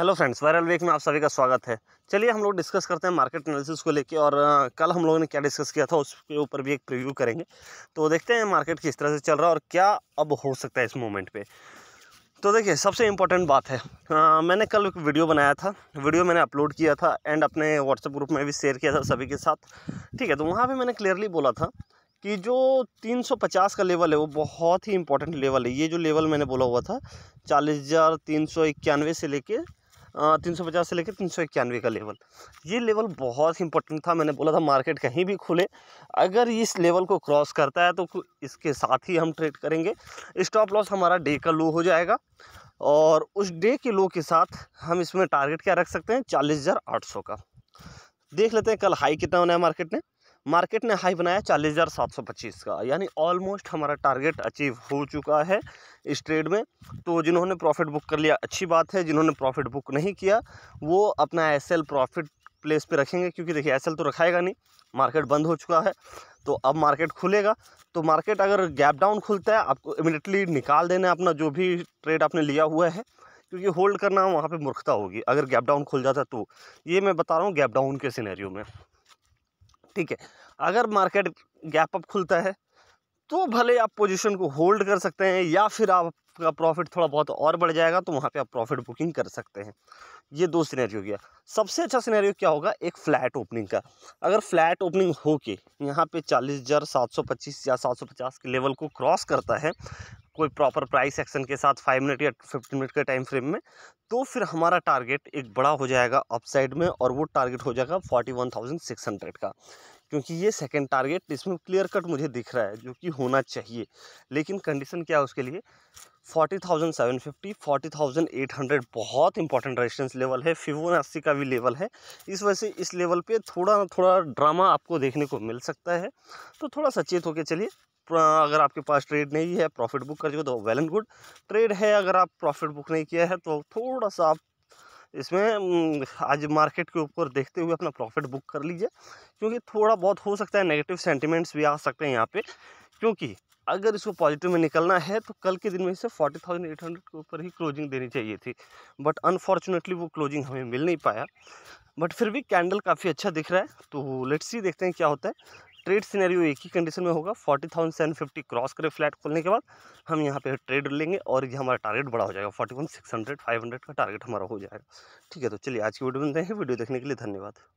hello friends viral week में आप सभी का स्वागत है चलिए हम लोग डिस्कस करते हैं मार्केट एनालिसिस को लेके और कल हम लोगों ने क्या डिस्कस किया था उसके ऊपर भी एक प्रीव्यू करेंगे तो देखते हैं मार्केट किस तरह से चल रहा है और क्या अब हो सकता है इस मोमेंट पे तो देखिए सबसे इम्पोर्टेंट बात है आ, मैंने कल एक वीडियो बनाया था वीडियो मैंने अपलोड किया था एंड अपने व्हाट्सएप ग्रुप में भी शेयर किया था सभी के साथ ठीक है तो वहाँ पर मैंने क्लियरली बोला था कि जो 350 का लेवल है वो बहुत ही इंपॉर्टेंट लेवल है ये जो लेवल मैंने बोला हुआ था चालीस हज़ार तीन सौ इक्यानवे से लेके तीन सौ पचास से लेकर तीन सौ इक्यानवे का लेवल ये लेवल बहुत ही इंपॉर्टेंट था मैंने बोला था मार्केट कहीं भी खुले अगर इस लेवल को क्रॉस करता है तो इसके साथ ही हम ट्रेड करेंगे स्टॉप लॉस हमारा डे का लो हो जाएगा और उस डे के लो के साथ हम इसमें टारगेट क्या रख सकते हैं चालीस हज़ार आठ सौ का देख लेते हैं कल हाई कितना होना है मार्केट ने मार्केट ने हाई बनाया चालीस हज़ार सात सौ पच्चीस का यानी ऑलमोस्ट हमारा टारगेट अचीव हो चुका है इस ट्रेड में तो जिन्होंने प्रॉफिट बुक कर लिया अच्छी बात है जिन्होंने प्रॉफिट बुक नहीं किया वो अपना एस एल प्रॉफिट प्लेस पे रखेंगे क्योंकि देखिए एस एल तो रखाएगा नहीं मार्केट बंद हो चुका है तो अब मार्केट खुलेगा तो मार्केट अगर गैप डाउन खुलता है आपको इमिडियटली निकाल देना अपना जो भी ट्रेड आपने लिया हुआ है क्योंकि होल्ड करना वहाँ पे मूर्खता होगी अगर गैप डाउन खुल जाता तो ये मैं बता रहा हूँ गैप डाउन के सिनेरियो में ठीक है अगर मार्केट गैप अप खुलता है तो भले आप पोजीशन को होल्ड कर सकते हैं या फिर आपका प्रॉफिट थोड़ा बहुत और बढ़ जाएगा तो वहाँ पे आप प्रॉफिट बुकिंग कर सकते हैं ये दो सिनेरियो किया सबसे अच्छा सिनेरियो क्या होगा एक फ्लैट ओपनिंग का अगर फ्लैट ओपनिंग हो के यहाँ पे चालीस हज़ार सात सौ पच्चीस या सात सौ पचास के लेवल को क्रॉस करता है कोई प्रॉपर प्राइस एक्शन के साथ फाइव मिनट या फिफ्टीन मिनट के टाइम फ्रेम में तो फिर हमारा टारगेट एक बड़ा हो जाएगा अपसाइड में और वो टारगेट हो जाएगा forty one thousand six hundred का क्योंकि ये सेकंड टारगेट इसमें क्लियर कट मुझे दिख रहा है जो कि होना चाहिए लेकिन कंडीशन क्या है उसके लिए forty thousand seven fifty forty thousand eight hundred बहुत इंपॉर्टेंट रेजिस्टेंस लेवल है फिवोनासी का भी लेवल है इस वजह से इस लेवल पे थोड़ा थोड़ा ड्रामा आपको देखने को मिल सकता है तो थोड़ा सचेत होकर चलिए अगर आपके पास ट्रेड नहीं है प्रॉफिट बुक कर दो वेल एंड गुड ट्रेड है अगर आप प्रॉफिट बुक नहीं किया है तो थोड़ा सा आप इसमें आज मार्केट के ऊपर देखते हुए अपना प्रॉफिट बुक कर लीजिए क्योंकि थोड़ा बहुत हो सकता है नेगेटिव सेंटिमेंट्स भी आ सकते हैं यहाँ पे क्योंकि अगर इसको पॉजिटिव में निकलना है तो कल के दिन में इसे फोर्टी थाउजेंड एट हंड्रेड के ऊपर ही क्लोजिंग देनी चाहिए थी बट अनफॉर्चुनेटली वो क्लोजिंग हमें मिल नहीं पाया बट फिर भी कैंडल काफ़ी अच्छा दिख रहा है तो लेट्स ही देखते हैं क्या होता है ट्रेड सिनेरियो एक ही कंडीशन में होगा forty thousand seven fifty cross करें फ्लैट खोलने के बाद हम यहाँ पे ट्रेड लेंगे और ये हमारा टारगेट बड़ा हो जाएगा forty one six hundred five hundred का टारगेट हमारा हो जाएगा ठीक है तो चलिए आज की वीडियो में देखें वीडियो देखने के लिए धन्यवाद